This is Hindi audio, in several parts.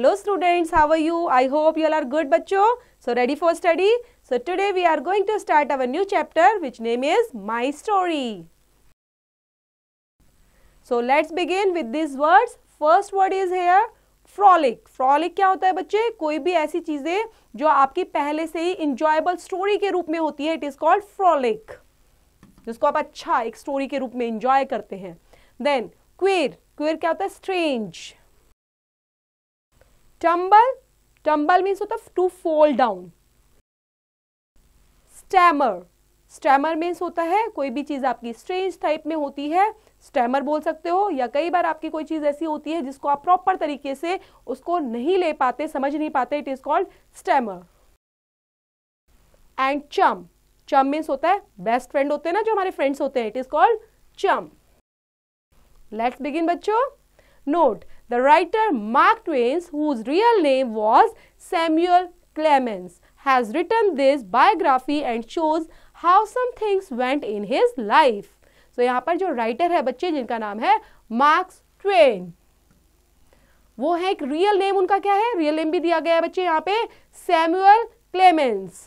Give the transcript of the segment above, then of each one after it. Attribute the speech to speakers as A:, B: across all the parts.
A: Hello students how are you I hope you are good बच्चों so ready for study so today we are going to start our new chapter which name is my story so let's begin with this words first word is here frolic frolic क्या होता है बच्चे कोई भी ऐसी चीजें जो आपकी पहले से ही इंजॉयबल स्टोरी के रूप में होती है इट इज कॉल्ड फ्रॉलिक जिसको आप अच्छा एक स्टोरी के रूप में इंजॉय करते हैं देन क्वेर क्वेर क्या होता है स्ट्रेंज टम्बल टम्बल मीन्स होता है to fold down stammer stammer means होता है कोई भी चीज़ आपकी स्ट्रेंज टाइप में होती है स्टैमर बोल सकते हो या कई बार आपकी कोई चीज़ ऐसी होती है जिसको आप प्रॉपर तरीके से उसको नहीं ले पाते समझ नहीं पाते it is called stammer and chum chum means होता है बेस्ट फ्रेंड होते हैं ना जो हमारे फ्रेंड्स होते हैं it is called chum let's begin बच्चो note The writer Mark Twain, whose real name was Samuel Clemens, has written this biography and shows how some things went in his life. So yahan par jo writer hai bacche jinka naam hai mark twain wo hai ek real name unka kya hai real name bhi diya gaya hai bacche yahan pe samuel clemens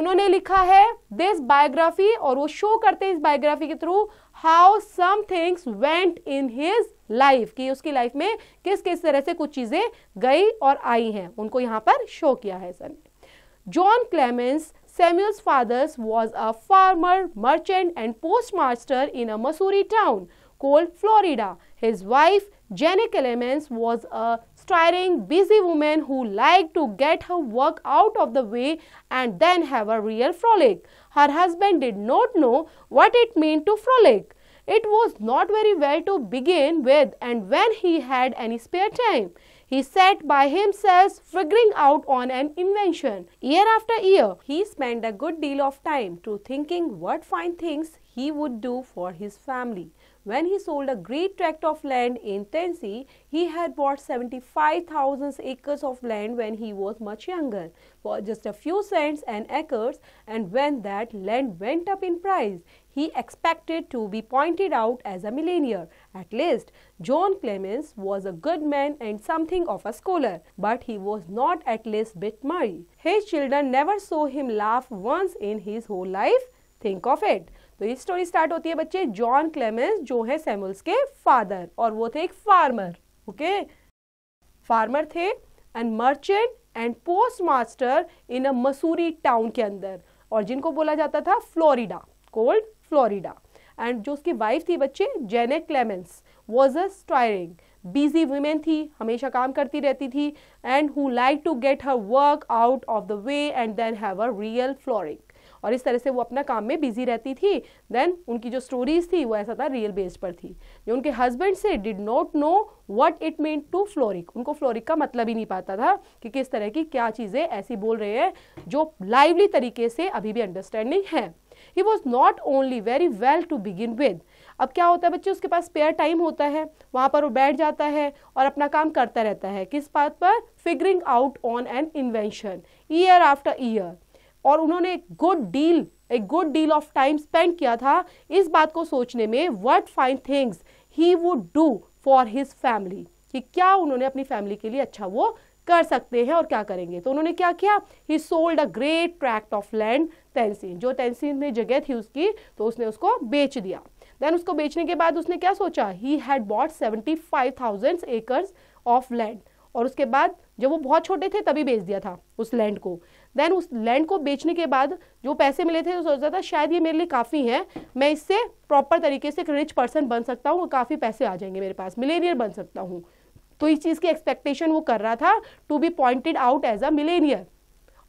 A: उन्होंने लिखा है दिस बायोग्राफी और वो शो करते हैं इस बायोग्राफी के through how some things went in his life कि उसकी लाइफ में किस किस तरह से कुछ चीज़ें गई और आई हैं उनको यहाँ पर शो किया है सर ने John Clemens Samuel's father was a farmer, merchant, and postmaster in a Missouri town called Florida. His wife, Jenny Clemens, was a stirring, busy woman who liked to get her work out of the way and then have a real frolic. Her husband did not know what it meant to frolic. It was not very well to begin with and when he had any spare time. He sat by himself figuring out on an invention. Year after year, he spent a good deal of time to thinking what fine things he would do for his family. When he sold a great tract of land in Tennessee, he had bought 75,000 acres of land when he was much younger for just a few cents an acre and when that land went up in price, he expected to be pointed out as a millionaire. At least, John Clemens was a good man and something of a scholar, but he was not at least bit merry. His children never saw him laugh once in his whole life. Think of it. तो ये स्टोरी स्टार्ट होती है बच्चे जॉन क्लेमेंस जो है सैमुअल्स के फादर और वो थे एक फार्मर ओके फार्मर थे and merchant and post master in a Missouri town के अंदर और जिनको बोला जाता था फ्लोरिडा कोल्ड फ्लोरिडा एंड जो उसकी वाइफ थी बच्चे Jane Clemens was a stirring busy women थी हमेशा काम करती रहती थी and who like to get her work out of the way and then have a real frolicking और इस तरह से वो अपना काम में बिजी रहती थी देन उनकी जो स्टोरीज थी वो ऐसा था रियल बेस्ड पर थी जो उनके हस्बैंड से did not know what it mean to frolic उनको फ्लोरिक का मतलब ही नहीं पाता था कि किस तरह की क्या चीज़ें ऐसी बोल रहे हैं जो लाइवली तरीके से अभी भी अंडरस्टैंडिंग है he was not only very well to begin with अब क्या होता है बच्चे उसके पास स्पेयर टाइम होता है वहाँ पर वो बैठ जाता है और अपना काम करता रहता है किस बात पर figuring out on an invention year after year और उन्होंने एक गुड डील एक good deal of time spend किया था इस बात को सोचने में what fine things he would do for his family कि क्या उन्होंने अपनी फैमिली के लिए अच्छा वो कर सकते हैं और क्या करेंगे तो उन्होंने क्या किया he sold a great tract of land Tennessee जो तेंसिन में जगह थी उसकी तो उसने उसको बेच दिया देन उसको बेचने के बाद उसने क्या सोचा he had bought seventy five thousand acres of land और उसके बाद जब वो बहुत छोटे थे तभी बेच दिया था उस लैंड को देन उस लैंड को बेचने के बाद जो पैसे मिले थे तो सोचा था शायद ये मेरे लिए काफ़ी है मैं इससे प्रॉपर तरीके से एक रिच पर्सन बन सकता हूँ और काफ़ी पैसे आ जाएंगे मेरे पास मिलेनियर बन सकता हूँ तो इस चीज़ की एक्सपेक्टेशन वो कर रहा था to be pointed out as a millionaire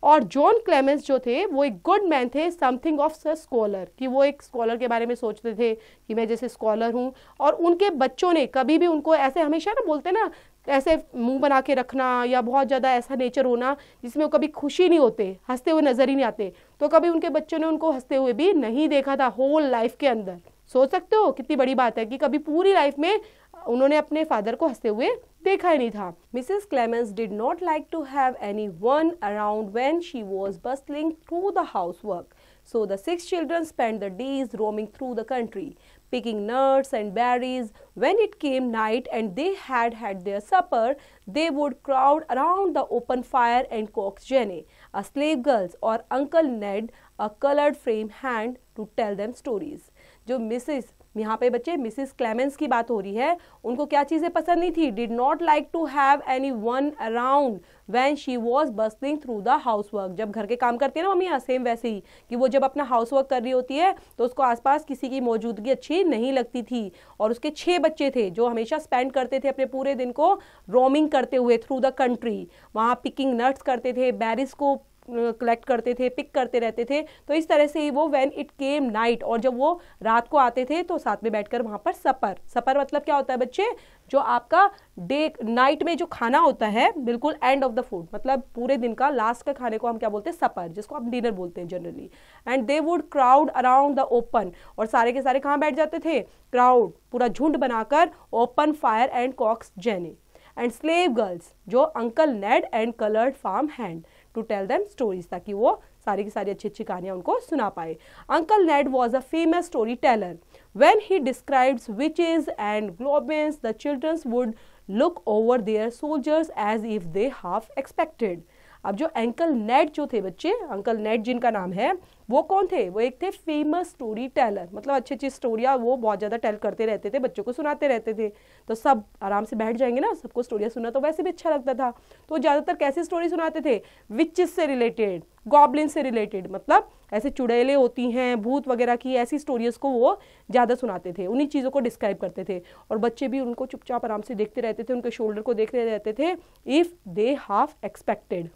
A: और जॉन क्लेमेंस जो थे वो एक गुड मैन थे समथिंग ऑफ अ स्कॉलर कि वो एक स्कॉलर के बारे में सोचते थे कि मैं जैसे स्कॉलर हूँ और उनके बच्चों ने कभी भी उनको ऐसे हमेशा ना बोलते ना ऐसे मुंह बना के रखना या बहुत ज़्यादा ऐसा नेचर होना जिसमें वो कभी खुशी नहीं होते हंसते हुए नज़र ही नहीं आते तो कभी उनके बच्चों ने उनको हंसते हुए भी नहीं देखा था होल लाइफ के अंदर सोच सकते हो कितनी बड़ी बात है कि कभी पूरी लाइफ में उन्होंने अपने फादर को हंसते हुए देखा ही नहीं था Mrs Clemens did not like to have any one around when she was bustling through the house work so the six children spend the days roaming through the country picking nuts and berries. When it came night and they had had their supper, they would crowd around the open fire and coax Jenny, a slave girl's or Uncle Ned, a colored frame hand, to tell them stories. जो मिसेस यहाँ पे बच्चे मिसिस क्लेमेंस की बात हो रही है उनको क्या चीज़ें पसंद नहीं थी did not like to have any one around when she was busting through the house work जब घर के काम करती है ना मम्मी सेम हाँ, वैसे ही कि वो जब अपना हाउस वर्क कर रही होती है तो उसको आसपास किसी की मौजूदगी अच्छी नहीं लगती थी और उसके छः बच्चे थे जो हमेशा स्पेंड करते थे अपने पूरे दिन को रोमिंग करते हुए थ्रू द कंट्री वहाँ पिकिंग नट्स करते थे बैरिस को कलेक्ट करते थे पिक करते रहते थे तो इस तरह से ही वो व्हेन इट केम नाइट और जब वो रात को आते थे तो साथ में बैठकर वहाँ पर सपर सपर मतलब क्या होता है बच्चे जो आपका डे नाइट में जो खाना होता है बिल्कुल एंड ऑफ द फूड मतलब पूरे दिन का लास्ट का खाने को हम क्या बोलते हैं सपर जिसको हम डिनर बोलते हैं generally and they would crowd around the open और सारे के सारे कहाँ बैठ जाते थे क्राउड पूरा झुंड बनाकर open fire and cooks Jenny and slave girls जो uncle Ned and coloured farm hand to tell them stories ताकि वो सारी की सारी अच्छी अच्छी कहानियाँ उनको सुना पाए uncle Ned was a famous story teller when he describes witches and goblins the childrens would look over their soldiers as if they half expected अब जो अंकल नेट जो थे बच्चे अंकल नेट जिनका नाम है वो कौन थे वो एक थे फेमस स्टोरी टेलर मतलब अच्छी अच्छी स्टोरियाँ वो बहुत ज़्यादा टेल करते रहते थे बच्चों को सुनाते रहते थे तो सब आराम से बैठ जाएंगे ना सबको स्टोरियाँ सुना तो वैसे भी अच्छा लगता था तो ज़्यादातर कैसी स्टोरी सुनाते थे विचिस से रिलेटेड गॉबलिन से रिलेटेड मतलब ऐसे चुड़ैले होती हैं भूत वगैरह की ऐसी स्टोरीज को वो ज़्यादा सुनाते थे उन्हीं चीज़ों को डिस्क्राइब करते थे और बच्चे भी उनको चुपचाप आराम से देखते रहते थे उनके शोल्डर को देख रहे रहते थे if they half expected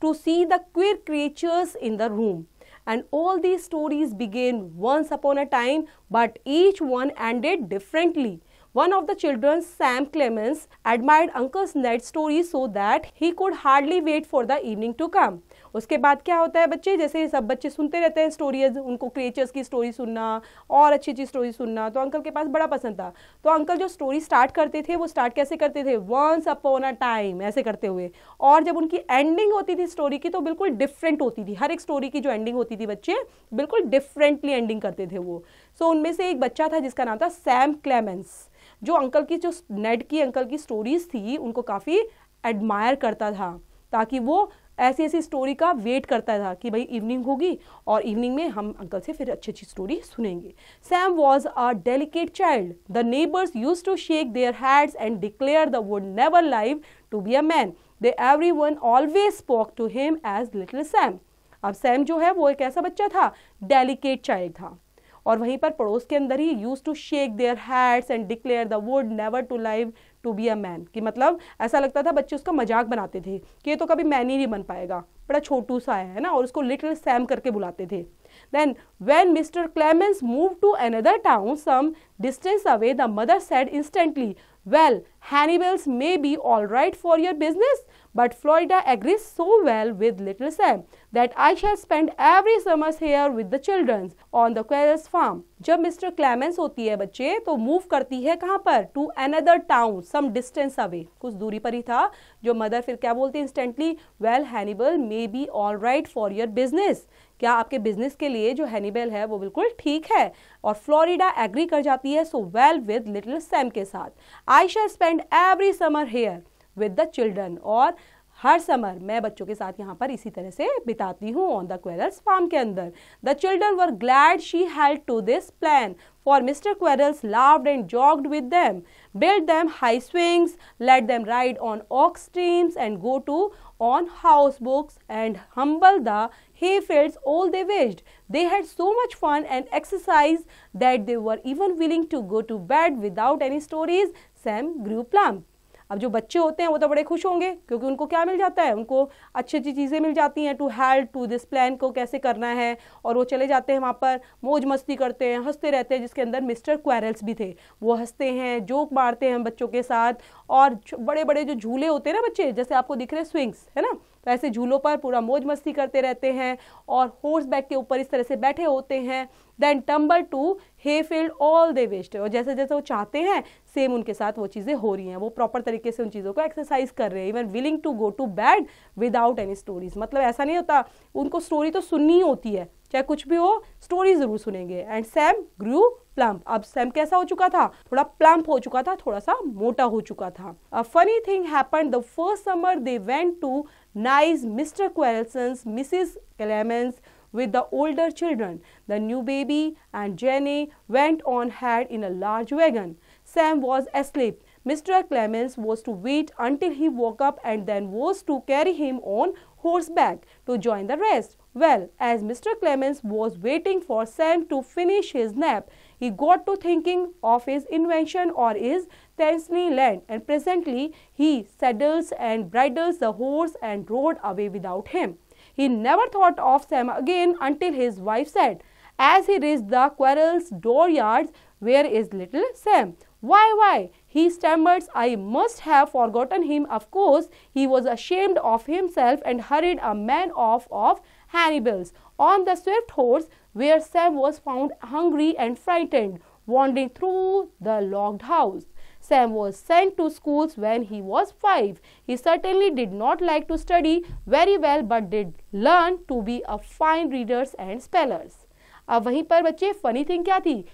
A: to see the queer creatures in the room. And all these stories began once upon a time, but each one ended differently. One of the children, Sam Clemens, admired Uncle's night story so that he could hardly wait for the evening to come. उसके बाद क्या होता है बच्चे जैसे सब बच्चे सुनते रहते हैं स्टोरीज उनको क्रिएचर्स की स्टोरी सुनना और अच्छी अच्छी स्टोरी सुनना तो अंकल के पास बड़ा पसंद था तो अंकल जो स्टोरी स्टार्ट करते थे वो स्टार्ट कैसे करते थे वंस अपॉन अ टाइम ऐसे करते हुए और जब उनकी एंडिंग होती थी स्टोरी की तो बिल्कुल डिफरेंट होती थी हर एक स्टोरी की जो एंडिंग होती थी बच्चे बिल्कुल डिफरेंटली एंडिंग करते थे वो सो so, उनमें से एक बच्चा था जिसका नाम था सैम क्लेमेंस जो अंकल की जो नेड की अंकल की स्टोरीज थी उनको काफ़ी एडमायर करता था ताकि वो ऐसी ऐसी स्टोरी का वेट करता था कि भाई इवनिंग होगी और इवनिंग में हम अंकल से फिर अच्छी अच्छी स्टोरी सुनेंगे Sam was a delicate child the neighbours use to shake their heads and declare the would never live to be a man they every one always spoke to him as little Sam अब सैम जो है वो एक ऐसा बच्चा था डेलीकेट चाइल्ड था और वहीं पर पड़ोस के अंदर ही use to shake their heads and declare the would never to live to be a man कि मतलब ऐसा लगता था बच्चे उसका मजाक बनाते थे कि ये तो कभी मैन ही नहीं बन पाएगा बड़ा छोटू सा है ना और उसको लिटिल सैम करके बुलाते थे then when Mr Clemens move to another town some distance away the mother said instantly well hannibals may be all right for your business but florida agrees so well with little sam that i shall spend every summer here with the children on the quarles farm jab mr clemens hoti hai bacche to move karti hai kahan par to another town some distance away kuch duri par hi tha jo mother fir kya bolti instantly well hannibal may be all right for your business क्या आपके बिजनेस के लिए जो हैनीबेल है वो बिल्कुल ठीक है और फ्लोरिडा एग्री कर जाती है so well with little Sam के साथ I shall spend every summer here with the children और हर समर मैं बच्चों के साथ यहाँ पर इसी तरह से बिताती हूँ ऑन द क्वेरल्स फार्म के अंदर the children were glad she help to this plan for Mr Quarles loved and joked with them build them high swings let them ride on ox teams and go to on books and humble the fields all they wished. They had so much fun and exercise that they were even willing to go to bed without any stories. Sam grew plump. अब जो बच्चे होते हैं वो तो बड़े खुश होंगे क्योंकि उनको क्या मिल जाता है उनको अच्छी अच्छी चीज़ें मिल जाती हैं to help to this plan को कैसे करना है और वो चले जाते हैं वहाँ पर मौज मस्ती करते हैं हंसते रहते हैं जिसके अंदर मिस्टर क्वारल्स भी थे वो हंसते हैं जोक मारते हैं बच्चों के साथ और बड़े बड़े जो झूले होते हैं ना बच्चे जैसे आपको दिख रहे हैं स्विंग्स है ना तो ऐसे झूलों पर पूरा मौज मस्ती करते रहते हैं और हॉर्स बैक के ऊपर इस तरह से बैठे होते हैं then number two hay field all they west और जैसे जैसे वो चाहते हैं सेम उनके साथ वो चीज़ें हो रही हैं वो प्रॉपर तरीके से उन चीज़ों को एक्सरसाइज कर रहे हैं even willing to go to bed without any stories मतलब ऐसा नहीं होता उनको स्टोरी तो सुननी होती है चाहे कुछ भी हो स्टोरी जरूर सुनेंगे एंड सैम ग्रू प्लम्प अब सैम कैसा हो चुका था थोड़ा प्लम्प हो चुका था थोड़ा सा मोटा हो चुका था a funny thing happen the first summer they went to nice Mr Quelson Mrs Clemens with the older children the new baby and Jenny went on head in a large wagon Sam was slip Mr Clemens was to wait until he walk up and then was to carry him on horseback to join the rest. Well, as Mr. Clemens was waiting for Sam to finish his nap, he got to thinking of his invention or his Thensley land and presently he saddles and bridles the horse and rode away without him. He never thought of Sam again until his wife said, as he reached the quarrel's dooryards, where is little Sam? Why, why? He stammers, I must have forgotten him. Of course, he was ashamed of himself and hurried a man off of Hannibal's on the swift horse where Sam was found hungry and frightened, wandering through the locked house. Sam was sent to schools when he was five. He certainly did not like to study very well but did learn to be a fine readers and spellers. अब वहीं पर बच्चे फनी थिंग क्या थी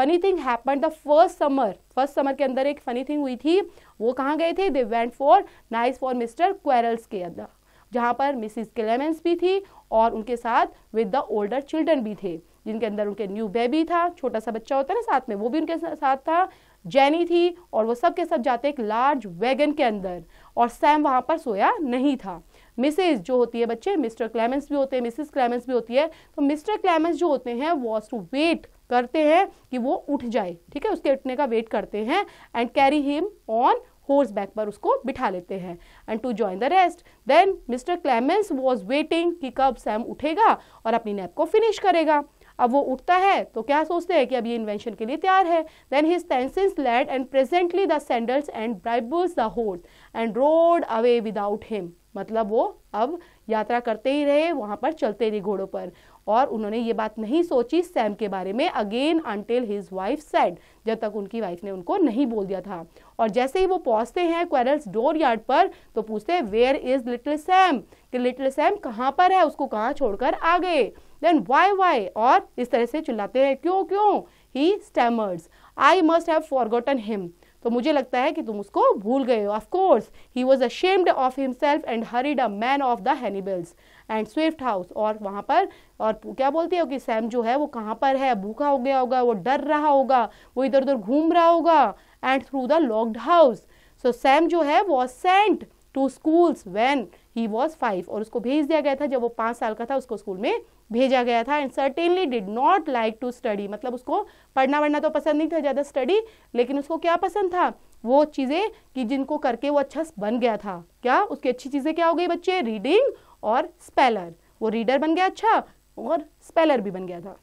A: funny thing happen the first summer first summer के अंदर एक फनी थिंग हुई थी वो कहाँ गए थे they went for nice for Mr Quarles के अंदर जहाँ पर मिसिस क्लेमेंस भी थी और उनके साथ विद द ओल्डर चिल्ड्रन भी थे जिनके अंदर उनके न्यू बेबी था छोटा सा बच्चा होता है ना साथ में वो भी उनके साथ था जैनी थी और वो सब के सब जाते एक लार्ज वैगन के अंदर और सैम वहाँ पर सोया नहीं था मिसेज जो होती है बच्चे मिस्टर क्लेमेंस भी होते हैं मिसेस क्लेमेंस भी होती है तो मिस्टर क्लेमेंस जो होते हैं वॉज टू वेट करते हैं कि वो उठ जाए ठीक है उसके उठने का वेट करते हैं and carry him on horseback पर उसको बिठा लेते हैं and to join the rest then Mr Clemens was waiting कि कब सैम उठेगा और अपनी नैप को फिनिश करेगा अब वो उठता है तो क्या सोचते हैं कि अब ये इन्वेंशन के लिए तैयार है then his tenses led and presently the sandals and bridles the horse and rode away without him मतलब वो अब यात्रा करते ही रहे वहाँ पर चलते रहे घोड़ों पर और उन्होंने ये बात नहीं सोची सैम के बारे में again until his wife said जब तक उनकी वाइफ ने उनको नहीं बोल दिया था और जैसे ही वो पहुंचते हैं क्वेरल्स डोर यार्ड पर तो पूछते हैं वेयर इज लिटिल सैम कि लिटिल सैम कहाँ पर है उसको कहाँ छोड़कर आ गए देन वाई वाई और इस तरह से चिल्लाते हैं क्यों क्यों he stammers I must have forgotten him तो मुझे लगता है कि तुम उसको भूल गए हो of course he was ashamed of himself and hurried a man of the Hannibals and swift house और वहाँ पर और क्या बोलते हो कि सैम जो है वो कहाँ पर है भूखा हो गया होगा वो डर रहा होगा वो इधर उधर घूम रहा होगा and through the locked house so Sam जो है was sent to schools when he was five और उसको भेज दिया गया था जब वो पाँच साल का था उसको स्कूल में भेजा गया था and certainly did not like to study मतलब उसको पढ़ना वढ़ना तो पसंद नहीं था ज़्यादा स्टडी लेकिन उसको क्या पसंद था वो चीज़ें कि जिनको करके वो अच्छा बन गया था क्या उसकी अच्छी चीज़ें क्या हो गई बच्चे रीडिंग और स्पेलर वो रीडर बन गया अच्छा और स्पेलर भी बन गया था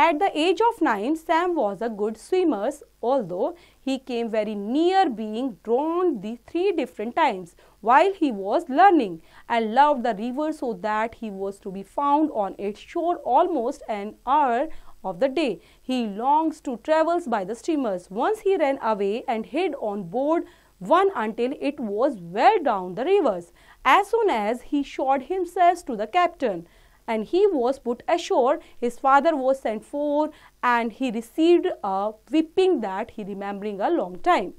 A: at the age of nine Sam was a good swimmers although he came very near being drowned the three different times while he was learning and loved the river so that he was to be found on its shore almost an hour of the day. He longs to travels by the steamers. Once he ran away and hid on board one until it was well down the rivers. As soon as he showed himself to the captain, and he was put ashore. His father was sent for and he received a whipping that he remembering a long time.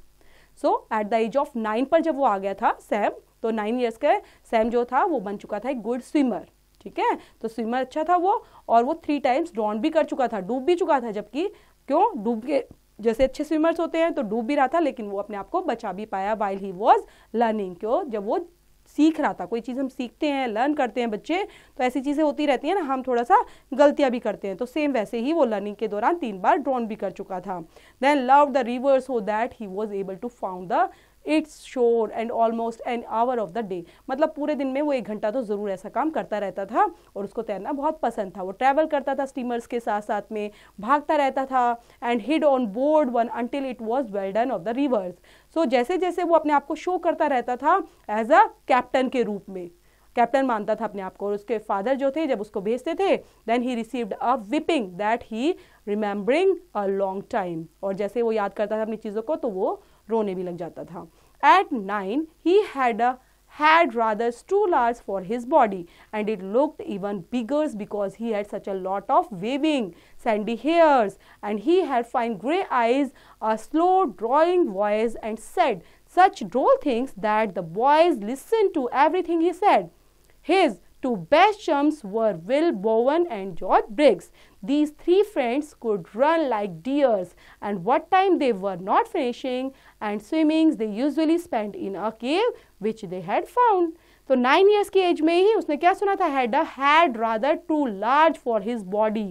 A: so at the age of 9 par jab wo aa gaya tha sam तो 9 years ka sam jo tha wo ban chuka tha a good swimmer theek hai to swimmer अच्छा था वो और वो थ्री टाइम्स drown भी कर चुका था डूब भी चुका था जबकि क्यों डूब के जैसे अच्छे स्विमर्स होते हैं तो डूब भी रहा था लेकिन वो अपने आप को बचा भी पाया वाइल ही वॉज लर्निंग क्यों जब वो सीख रहा था कोई चीज़ हम सीखते हैं लर्न करते हैं बच्चे तो ऐसी चीज़ें होती रहती हैं ना हम थोड़ा सा गलतियाँ भी करते हैं तो सेम वैसे ही वो लर्निंग के दौरान तीन बार ड्रॉन भी कर चुका था देन लव द रिवर्स हो that he was able to found the its sure and almost an hour of the day मतलब पूरे दिन में वो एक घंटा तो ज़रूर ऐसा काम करता रहता था और उसको तैरना बहुत पसंद था वो ट्रैवल करता था स्टीमर्स के साथ साथ में भागता रहता था and hid on board one until it was well done of the rivers so जैसे जैसे वो अपने आप को शो करता रहता था एज अ कैप्टन के रूप में कैप्टन मानता था अपने आप को और उसके फादर जो थे जब उसको भेजते थे then he received a whipping that he remembering a long time और जैसे वो याद करता था अपनी चीज़ों को तो वो रोने भी लग जाता था at nine he had a had rather stool large for his body and it looked even bigger because he had such a lot of waving sandy hairs and he had fine grey eyes a slow drawing voice and said such droll things that the boys listened to everything he said his two best chums were will bowen and george briggs these three friends could run like deers and what time they were not finishing and swimmings they usually spent in a cave which they had found. तो नाइन ईयर्स की एज में ही उसने क्या सुना था had had rather too large for his body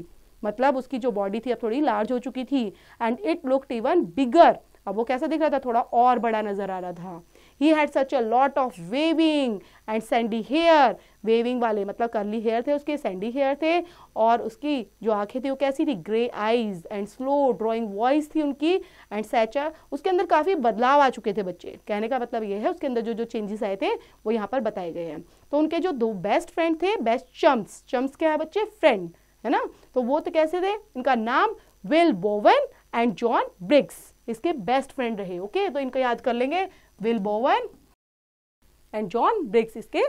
A: मतलब उसकी जो बॉडी थी अब थोड़ी लार्ज हो चुकी थी and it looked even bigger अब वो कैसा दिख रहा था थोड़ा और बड़ा नजर आ रहा था he had such a lot of waving and sandy hair waving वाले मतलब करली हेयर थे उसके सैंडी हेयर थे और उसकी जो आंखें थी वो कैसी थी grey eyes and slow drawing voice थी उनकी एंड सैचा उसके अंदर काफ़ी बदलाव आ चुके थे बच्चे कहने का मतलब ये है उसके अंदर जो जो चेंजेस आए थे वो यहाँ पर बताए गए हैं तो उनके जो दो बेस्ट फ्रेंड थे बेस्ट चम्स चम्स क्या है बच्चे फ्रेंड है ना तो वो तो कैसे थे इनका नाम Will Bowen and John Briggs इसके बेस्ट फ्रेंड रहे ओके तो इनको याद कर लेंगे Will Bowen and John Briggs इसके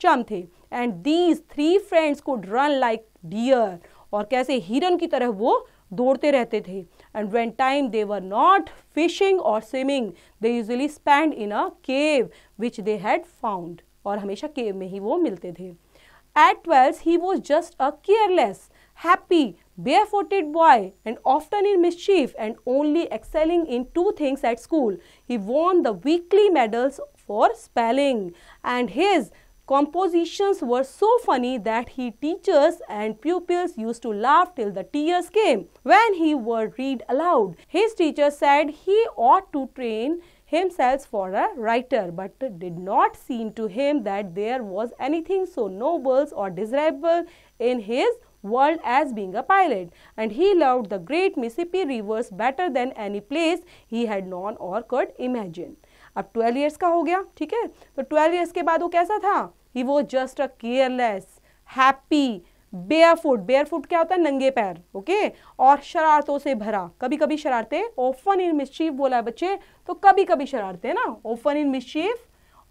A: चम थे and these three friends could run like deer और कैसे हिरन की तरह वो दौड़ते रहते थे and when time they were not fishing और swimming they usually spend in a cave which they had found और हमेशा केव में ही वो मिलते थे at twelfth he was just a careless happy, barefooted boy and often in mischief and only excelling in two things at school. He won the weekly medals for spelling and his compositions were so funny that he teachers and pupils used to laugh till the tears came when he would read aloud. His teacher said he ought to train himself for a writer but did not seem to him that there was anything so noble or desirable in his world as being a pilot and he loved the great Mississippi rivers better than any place he had known or could imagine. अब 12 years का हो गया ठीक है तो 12 years के बाद वो कैसा था ही वो just a careless happy bare foot bare foot क्या होता है नंगे पैर ओके और शरारतों से भरा कभी कभी शरारते ओफन इन मिशीफ बोला है बच्चे तो कभी कभी शरारते ना ओफन इन मिशीफ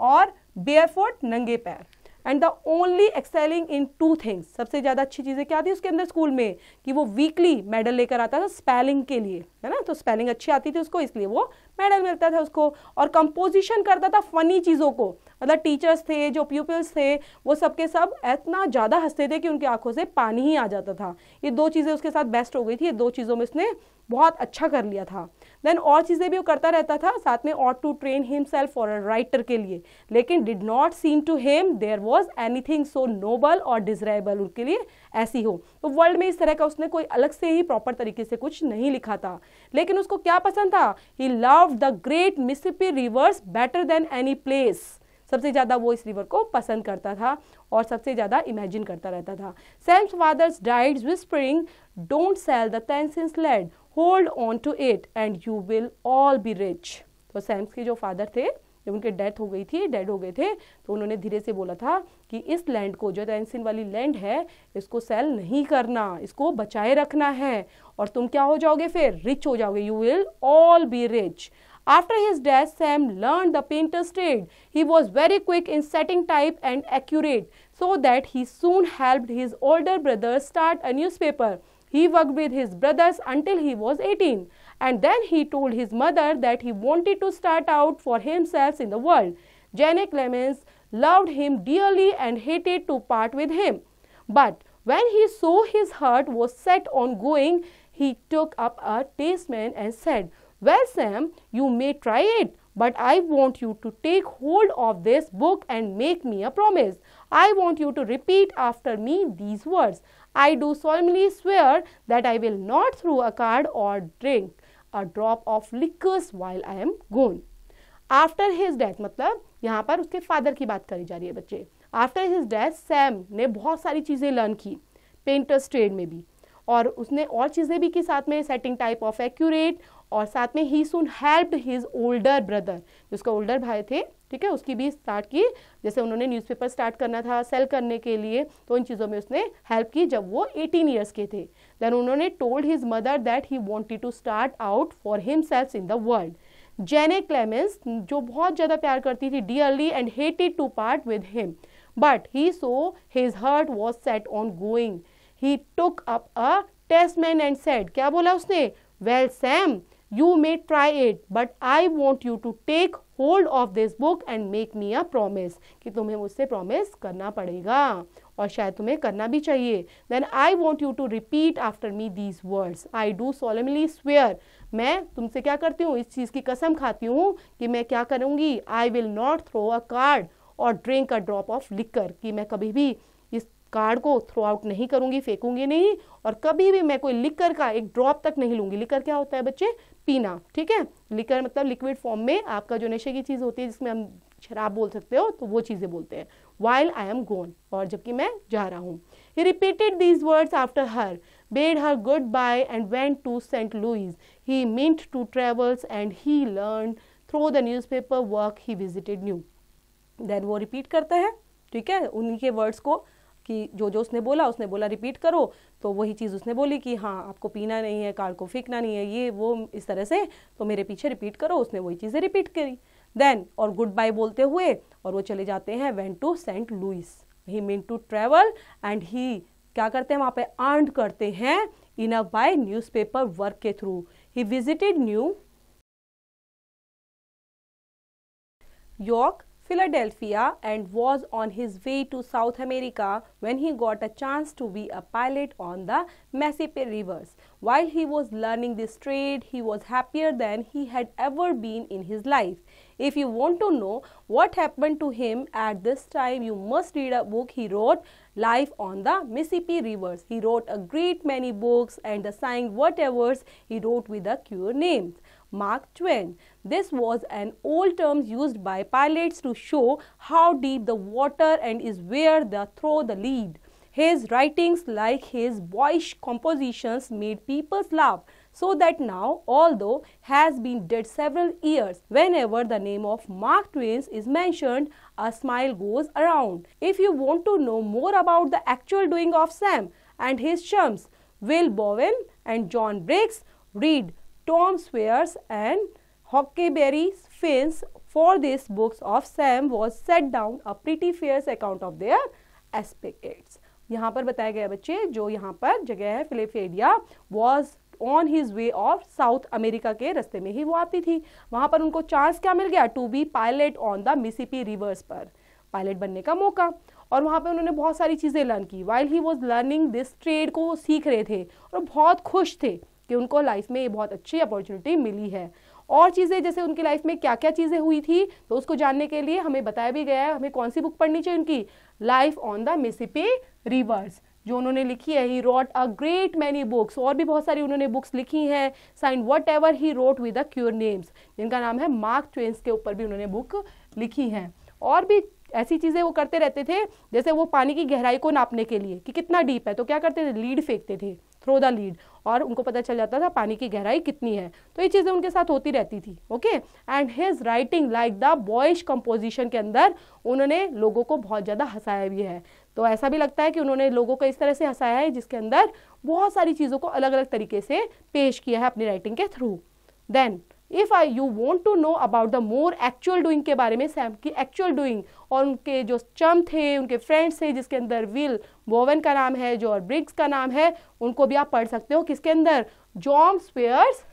A: और बेयर फुट नंगे पैर and the only excelling in two things सबसे ज़्यादा अच्छी चीज़ें क्या थी उसके अंदर स्कूल में कि वो वीकली मेडल लेकर आता था स्पेलिंग के लिए है ना तो स्पेलिंग अच्छी आती थी उसको इसलिए वो मेडल मिलता था उसको और कंपोजिशन करता था फनी चीज़ों को मतलब टीचर्स थे जो प्यूपल्स थे वो सबके सब इतना ज़्यादा हंसते थे कि उनकी आंखों से पानी ही आ जाता था ये दो चीज़ें उसके साथ बेस्ट हो गई थी ये दो चीज़ों में इसने बहुत अच्छा कर लिया था देन और चीज़ें भी वो करता रहता था साथ में ought to train himself for a writer के लिए लेकिन did not seem to him there was anything so noble और डिजरेबल उनके लिए ऐसी हो तो वर्ल्ड में इस तरह का उसने कोई अलग से ही प्रॉपर तरीके से कुछ नहीं लिखा था लेकिन उसको क्या पसंद था he love the great Mississippi rivers better than any place सबसे ज़्यादा वो इस रिवर को पसंद करता था और सबसे ज़्यादा इमेजिन करता रहता था Sam's father's died whispering don't sell the tense Tennessee स्लेड hold on to it and you will all be rich तो सैम्स के जो फादर थे जब उनके डेथ हो गई थी डेड हो गए थे तो उन्होंने धीरे से बोला था कि इस लैंड को जो तैनसिन वाली लैंड है इसको सेल नहीं करना इसको बचाए रखना है और तुम क्या हो जाओगे फिर रिच हो जाओगे you will all be rich after his death Sam learn the painter stead he was very quick in setting type and accurate so that he soon help his older brother start a newspaper paper He worked with his brothers until he was 18 and then he told his mother that he wanted to start out for himself in the world. Jenny Clemens loved him dearly and hated to part with him. But when he saw his heart was set on going, he took up a tastesman and said, Well, Sam, you may try it, but I want you to take hold of this book and make me a promise. I want you to repeat after me these words. I do solemnly swear that I will not throw a card or drink a drop of liquors while I am gone. After his death मतलब यहाँ पर उसके फादर की बात करी जा रही है बच्चे आफ्टर हिज डेथ सैम ने बहुत सारी चीज़ें लर्न की पेंटर्स ट्रेड में भी और उसने और चीज़ें भी की साथ में सेटिंग टाइप ऑफ एक्यूरेट और साथ में he soon help his older brother जिसका ओल्डर भाई थे ठीक है उसकी भी स्टार्ट की जैसे उन्होंने न्यूज़पेपर स्टार्ट करना था सेल करने के लिए तो इन चीज़ों में उसने हेल्प की जब वो 18 इयर्स के थे देन उन्होंने told his mother that he wanted to start out for him in the world Jane Clemens जो बहुत ज़्यादा प्यार करती थी dearly and hated to part with him but he so his heart was set on going he took up a testament and said क्या बोला उसने well Sam you may try it but I want you to take hold of this book and make me a promise कि तुम्हें मुझसे प्रोमिस करना पड़ेगा और शायद तुम्हें करना भी चाहिए then I want you to repeat after me these words I do solemnly swear मैं तुमसे क्या करती हूँ इस चीज़ की कसम खाती हूँ कि मैं क्या करूँगी I will not throw a card और drink a drop of liquor कि मैं कभी भी इस कार्ड को थ्रो आउट नहीं करूँगी फेंकूंगी नहीं और कभी भी मैं कोई लिकर का एक ड्रॉप तक नहीं लूँगी लिकर क्या होता है बच्चे पीना ठीक है लिकर मतलब लिक्विड फॉर्म में आपका जो नशे की चीज़ होती है जिसमें हम शराब बोल सकते हो तो वो चीज़ें बोलते हैं वाइल आई एम गोन और जबकि मैं जा रहा हूँ he repeated these words after her bade her goodbye and went to Saint Louis he meant to travels and he learn through the newspaper work he visited new then वो रिपीट करते हैं ठीक है उन्हीं के वर्ड्स को कि जो जो उसने बोला उसने बोला रिपीट करो तो वही चीज़ उसने बोली कि हाँ आपको पीना नहीं है कार को फेंकना नहीं है ये वो इस तरह से तो मेरे पीछे रिपीट करो उसने वही चीज़ें रिपीट करी देन और गुड बाय बोलते हुए और वो चले जाते हैं went to Saint Louis he mean to travel and he क्या करते हैं वहाँ पे अर्न करते हैं in a by newspaper work के through he visited New York Philadelphia and was on his way to South America when he got a chance to be a pilot on the Mississippi rivers. While he was learning this trade, he was happier than he had ever been in his life. If you want to know what happened to him at this time, you must read a book he wrote, Life on the Mississippi Rivers. He wrote a great many books and assigned whatever he wrote with a cure name. Mark Twain. This was an old term used by pilots to show how deep the water and is where they throw the lead. His writings, like his boyish compositions, made people laugh so that now, although has been dead several years, whenever the name of Mark Twain is mentioned, a smile goes around. If you want to know more about the actual doing of Sam and his chums, Will Bowen and John Briggs, read Tom Swears and Huckleberry Finns for these books of Sam was set down a pretty fierce account of their aspects. यहाँ पर बताया गया बच्चे जो यहाँ पर जगह है फिलेफेडिया was on his way of South America के रास्ते में ही वो आती थी वहाँ पर उनको चांस क्या मिल गया to be pilot on the Mississippi rivers पर पायलट बनने का मौका और वहाँ पर उन्होंने बहुत सारी चीज़ें लर्न की while he was learning this trade को सीख रहे थे और बहुत खुश थे कि उनको लाइफ में ये बहुत अच्छी अपॉर्चुनिटी मिली है और चीज़ें जैसे उनकी लाइफ में क्या क्या चीज़ें हुई थी तो उसको जानने के लिए हमें बताया भी गया है हमें कौन सी बुक पढ़नी चाहिए उनकी life on the Mississippi rivers जो उन्होंने लिखी है he wrote a great many books और भी बहुत सारी उन्होंने बुक्स लिखी हैं since whatever he wrote with a cure names जिनका नाम है मार्क ट्वेंस के ऊपर भी उन्होंने बुक लिखी हैं और भी ऐसी चीज़ें वो करते रहते थे जैसे वो पानी की गहराई को नापने के लिए कि कितना डीप है तो क्या करते थे लीड फेंकते थे थ्रो द लीड और उनको पता चल जाता था पानी की गहराई कितनी है तो ये चीज़ें उनके साथ होती रहती थी okay and his writing like the boyish composition के अंदर उन्होंने लोगों को बहुत ज़्यादा हंसाया भी है तो ऐसा भी लगता है कि उन्होंने लोगों को इस तरह से हंसाया है जिसके अंदर बहुत सारी चीज़ों को अलग अलग तरीके से पेश किया है अपनी राइटिंग के through then if I you want to know about the more actual doing के बारे में सैम की एक्चुअल डूइंग और उनके जो चम थे उनके फ्रेंड्स थे जिसके अंदर विल बोवन का नाम है जो और ब्रिग्स का नाम है उनको भी आप पढ़ सकते हो किसके अंदर Tom Sawyer's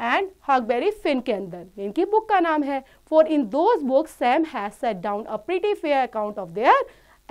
A: and Huckleberry Finn के अंदर इनकी बुक का नाम है for in those books Sam has set down a pretty fair account of their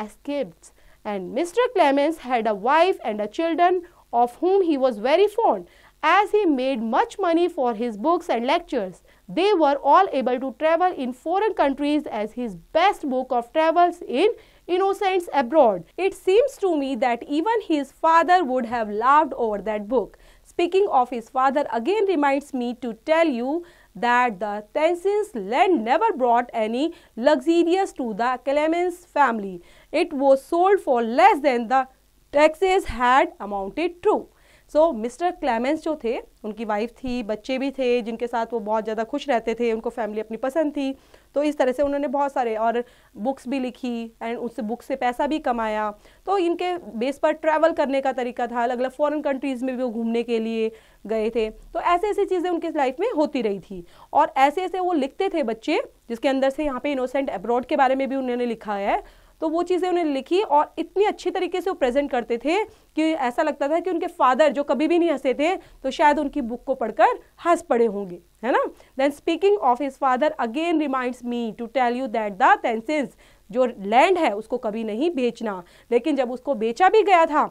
A: escapes and Mr Clemens had a wife and a children of whom he was very fond As he made much money for his books and lectures, they were all able to travel in foreign countries as his best book of travels in Innocents Abroad. It seems to me that even his father would have laughed over that book. Speaking of his father again reminds me to tell you that the Tensin's land never brought any luxurious to the Clemens family. It was sold for less than the taxes had amounted to. So Mr Clemens जो थे उनकी वाइफ थी बच्चे भी थे जिनके साथ वो बहुत ज़्यादा खुश रहते थे उनको फैमिली अपनी पसंद थी तो इस तरह से उन्होंने बहुत सारे और बुक्स भी लिखी एंड उससे बुक से पैसा भी कमाया तो इनके बेस पर ट्रैवल करने का तरीका था अलग अलग फ़ॉरन कंट्रीज़ में भी वो घूमने के लिए गए थे तो ऐसे ऐसी चीज़ें उनकी लाइफ में होती रही थी और ऐसे ऐसे वो लिखते थे बच्चे जिसके अंदर से यहाँ पे इनोसेंट अब्रॉड के बारे में भी उन्होंने लिखा है तो वो चीज़ें उन्हें लिखी और इतनी अच्छी तरीके से वो प्रेजेंट करते थे कि ऐसा लगता था कि उनके फादर जो कभी भी नहीं हंसे थे तो शायद उनकी बुक को पढ़कर हंस पड़े होंगे है ना then speaking of his father again reminds me to tell you that the Tennessee जो लैंड है उसको कभी नहीं बेचना लेकिन जब उसको बेचा भी गया था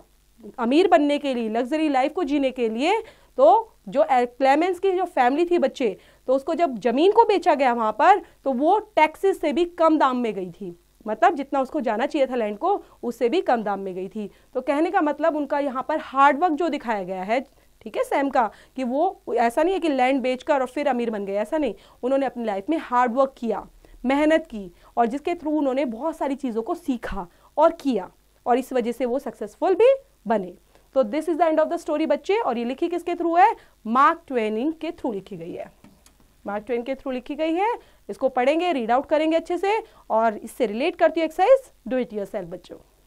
A: अमीर बनने के लिए लग्जरी लाइफ को जीने के लिए तो जो क्लेमेंस की जो फैमिली थी बच्चे तो उसको जब जमीन को बेचा गया वहाँ पर तो वो टैक्सेस से भी कम दाम में गई थी मतलब जितना उसको जाना चाहिए था लैंड को उससे भी कम दाम में गई थी तो कहने का मतलब उनका यहाँ पर हार्डवर्क जो दिखाया गया है ठीक है सैम का कि वो ऐसा नहीं है कि लैंड बेचकर और फिर अमीर बन गए ऐसा नहीं उन्होंने अपनी लाइफ में हार्डवर्क किया मेहनत की और जिसके थ्रू उन्होंने बहुत सारी चीज़ों को सीखा और किया और इस वजह से वो सक्सेसफुल भी बने तो this is the end of the story बच्चे और ये लिखी किसके थ्रू है मार्क ट्वेनिंग के थ्रू लिखी गई है मार्क ट्वेन के थ्रू लिखी गई है इसको पढ़ेंगे रीड आउट करेंगे अच्छे से और इससे रिलेट करती हूँ एक्सरसाइज डू इट योर बच्चों